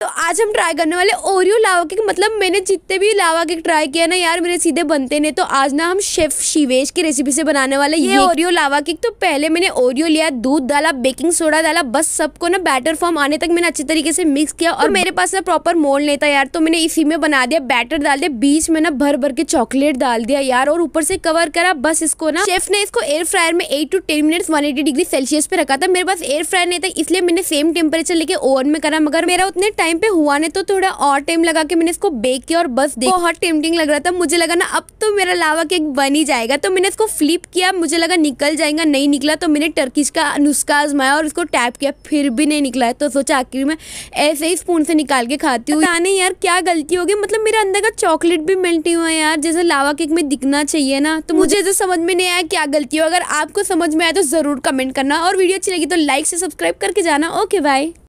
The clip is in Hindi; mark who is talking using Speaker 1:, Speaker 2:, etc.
Speaker 1: तो आज हम ट्राई करने वाले ओरियो लावा केक मतलब मैंने जितने भी लावा केक ट्राई किया ना यार मेरे सीधे बनते नहीं तो आज ना हम शेफ शिवेश की रेसिपी से बनाने वाले ये, ओरियो लावा केक तो पहले मैंने ओरियो लिया दूध डाला बेकिंग सोडा डाला बस सबको ना बैटर फॉर्म आने तक मैंने अच्छे तरीके से मिक्स किया और तो मेरे पास ना प्रॉपर मोल नहीं था यार तो मैंने इसी में बना दिया बैटर डाल दिया बीच में ना भर भर के चॉकलेट डाल दिया यार और ऊपर से कवर करा बस इसको ना शेफ ने इसको एयर फ्रायर में eight to ten minute one degree Celsius पे रखा था मेरे पास एयर फ्रायर नहीं था इसलिए मैंने सेम टेम्परेचर लेके ओवन में करा मगर मेरा उतने टाइम पे हुआ ने तो थोड़ा और टाइम लगा के मैंने इसको बेक किया और बस देखो बहुत टेम्पटिंग लग रहा था मुझे लगा ना अब तो मेरा लावा केक बन ही जाएगा तो मैंने इसको फ्लिप किया मुझे लगा निकल जाएगा नहीं निकला तो मैंने टर्किश का नुस्खा आजमाया और इसको टैप किया फिर भी नहीं निकला तो सोचा आखिर मैं ऐसे ही स्पून से निकाल के खाती हूँ आने यार क्या गलती होगी मतलब मेरे अंदर का चॉकलेट भी मिलती हुआ है यार जैसे लावा केक में दिखना चाहिए ना तो मुझे ऐसे तो समझ में नहीं आया क्या गलती हो अगर आपको समझ में आया तो ज़रूर कमेंट करना और वीडियो अच्छी लगी तो लाइक से सब्सक्राइब करके जाना ओके बाय